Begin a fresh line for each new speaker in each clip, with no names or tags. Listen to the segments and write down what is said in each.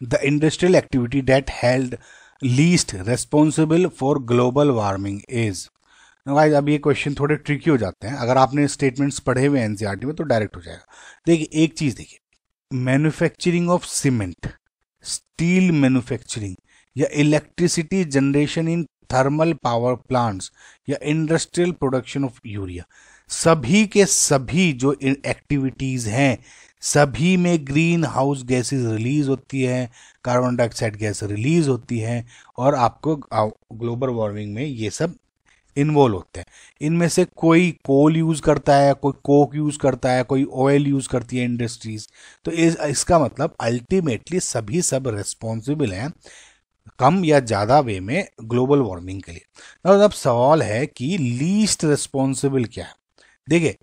the industrial activity that held least responsible for global warming is guys अब ये question थोड़े tricky हो जाते हैं अगर आपने स्टेटमेंट्स पढ़े हुए एनसीईआरटी e में तो डायरेक्ट हो जाएगा देखिए एक चीज देखिए manufacturing of cement steel manufacturing या electricity generation in thermal power plants या इंडस्ट्रियल प्रोडक्शन ऑफ यूरिया सभी के सभी जो एक्टिविटीज़ हैं सभी में ग्रीन हाउस गैसेस रिलीज होती हैं कार्बन डाइऑक्साइड गैस रिलीज होती हैं और आपको ग्लोबल वार्मिंग में ये सब इन्वॉल्व होते हैं इनमें से कोई कोल यूज़ करता है कोई कोक यूज़ करता है कोई ऑयल यूज़ करती है इंडस्ट्रीज तो इस, इसका मतलब अल्टीमेटली सभी सब रिस्पॉन्सिबल हैं कम या ज़्यादा वे में ग्लोबल वार्मिंग के लिए तो अब सवाल है कि लीस्ट रिस्पॉन्सिबल क्या है देखिए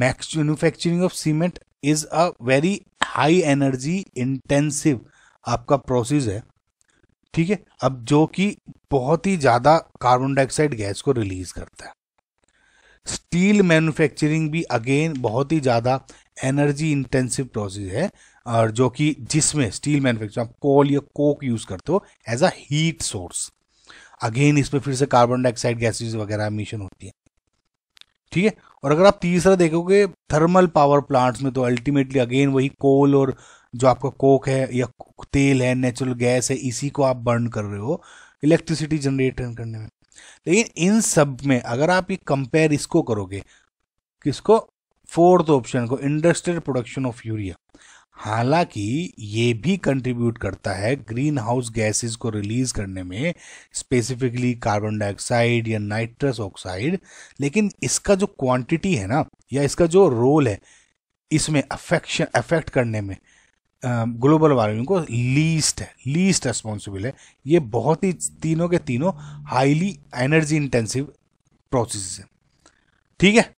manufacturing of cement is a very high energy intensive आपका प्रोसेस है ठीक है अब जो कि बहुत ही ज़्यादा कार्बन डाइऑक्साइड गैस को रिलीज करता है स्टील मैन्युफैक्चरिंग भी अगेन बहुत ही ज़्यादा एनर्जी इंटेंसिव प्रोसेस है और जो कि जिसमें स्टील मैन्युफैक्चर आप कोल या कोक यूज़ करते हो as a heat source again इसमें फिर से कार्बन डाइऑक्साइड गैसेज वगैरह मिशन होती है ठीक है और अगर आप तीसरा देखोगे थर्मल पावर प्लांट्स में तो अल्टीमेटली अगेन वही कोल और जो आपका कोक है या तेल है नेचुरल गैस है इसी को आप बर्न कर रहे हो इलेक्ट्रिसिटी जनरेट करने में लेकिन इन सब में अगर आप ये कंपेयर इसको करोगे किसको फोर्थ ऑप्शन को इंडस्ट्रियल प्रोडक्शन ऑफ यूरिया हालांकि ये भी कंट्रीब्यूट करता है ग्रीन हाउस गैसेस को रिलीज करने में स्पेसिफिकली कार्बन डाइऑक्साइड या नाइट्रस ऑक्साइड लेकिन इसका जो क्वांटिटी है ना या इसका जो रोल है इसमें अफेक्शन अफेक्ट करने में ग्लोबल वार्मिंग को लीस्ट है लीस्ट रेस्पॉन्सिबल है ये बहुत ही तीनों के तीनों हाईली एनर्जी इंटेंसिव प्रोसेस है ठीक है